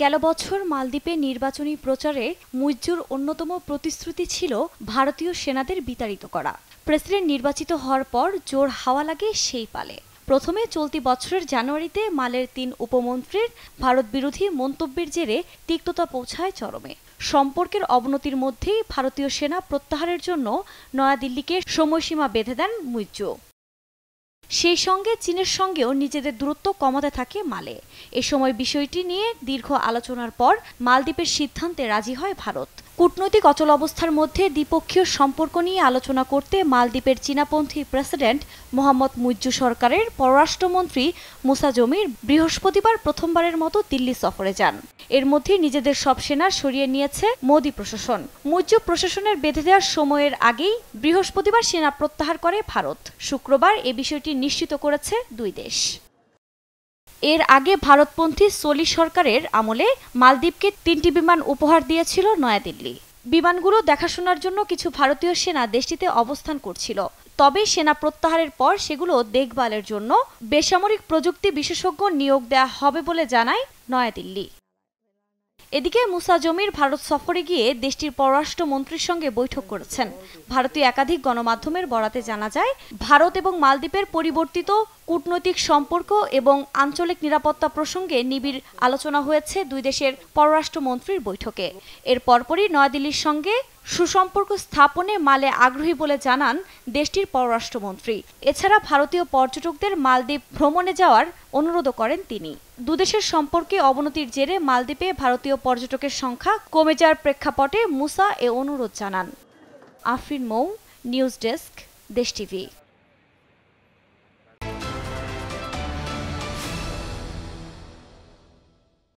গেল বছর মালদ্বীপে নির্বাচনী প্রচারে মুইজুর অন্যতম প্রতিশ্রুতি ছিল ভারতীয় সেনাদের বিতাড়িত করা প্রেসিডেন্ট নির্বাচিত হওয়ার পর জোর হাওয়া লাগে সেই পালে প্রথমে চলতি বছরের জানুয়ারিতে মালের তিন উপমন্ত্রীর ভারত বিরোধী মন্তব্যের জেরে তিক্ততা পৌঁছায় চরমে সম্পর্কের অবনতির মধ্যেই ভারতীয় সেনা প্রত্যাহারের জন্য নয়াদিল্লিকে সময়সীমা বেঁধে দেন মুইজু সেই সঙ্গে চীনের সঙ্গেও নিজেদের দূরত্ব কমাতে থাকে মালে এ সময় বিষয়টি নিয়ে দীর্ঘ আলোচনার পর মালদ্বীপের সিদ্ধান্তে রাজি হয় ভারত কূটনৈতিক অচল অবস্থার মধ্যে দ্বিপক্ষীয় সম্পর্ক নিয়ে আলোচনা করতে মালদ্বীপের চীনাপন্থী প্রেসিডেন্ট মোহাম্মদ মুইজ্জু সরকারের পররাষ্ট্রমন্ত্রী মুসা জমির বৃহস্পতিবার প্রথমবারের মতো দিল্লি সফরে যান এর মধ্যে নিজেদের সব সেনা সরিয়ে নিয়েছে মোদি প্রশাসন মুইজ্জু প্রশাসনের বেঁধে দেওয়ার সময়ের আগেই বৃহস্পতিবার সেনা প্রত্যাহার করে ভারত শুক্রবার এ বিষয়টি নিশ্চিত করেছে দুই দেশ এর আগে ভারতপন্থী সোলি সরকারের আমলে মালদ্বীপকে তিনটি বিমান উপহার দিয়েছিল নয়াদিল্লি বিমানগুলো দেখাশোনার জন্য কিছু ভারতীয় সেনা দেশটিতে অবস্থান করছিল তবে সেনা প্রত্যাহারের পর সেগুলো দেখভালের জন্য বেসামরিক প্রযুক্তি বিশেষজ্ঞ নিয়োগ দেয়া হবে বলে জানায় নয়াদিল্লি এদিকে মুসা জমির ভারত সফরে গিয়ে দেশটির পররাষ্ট্র মন্ত্রীর সঙ্গে বৈঠক করেছেন ভারতীয় একাধিক গণমাধ্যমের বরাতে জানা যায় ভারত এবং মালদ্বীপের পরিবর্তিত কূটনৈতিক সম্পর্ক এবং আঞ্চলিক নিরাপত্তা প্রসঙ্গে নিবিড় আলোচনা হয়েছে দুই দেশের পররাষ্ট্র মন্ত্রীর বৈঠকে এর পরপরই নয়াদিল্লির সঙ্গে সুসম্পর্ক স্থাপনে মালে আগ্রহী বলে জানান দেশটির পররাষ্ট্রমন্ত্রী এছাড়া ভারতীয় পর্যটকদের মালদ্বীপ ভ্রমণে যাওয়ার অনুরোধও করেন তিনি দুদেশের সম্পর্কে অবনতির জেরে মালদ্বীপে ভারতীয় পর্যটকের সংখ্যা কমে যাওয়ার প্রেক্ষাপটে মুসা এ অনুরোধ জানান Afrin Mou news desk Desh TV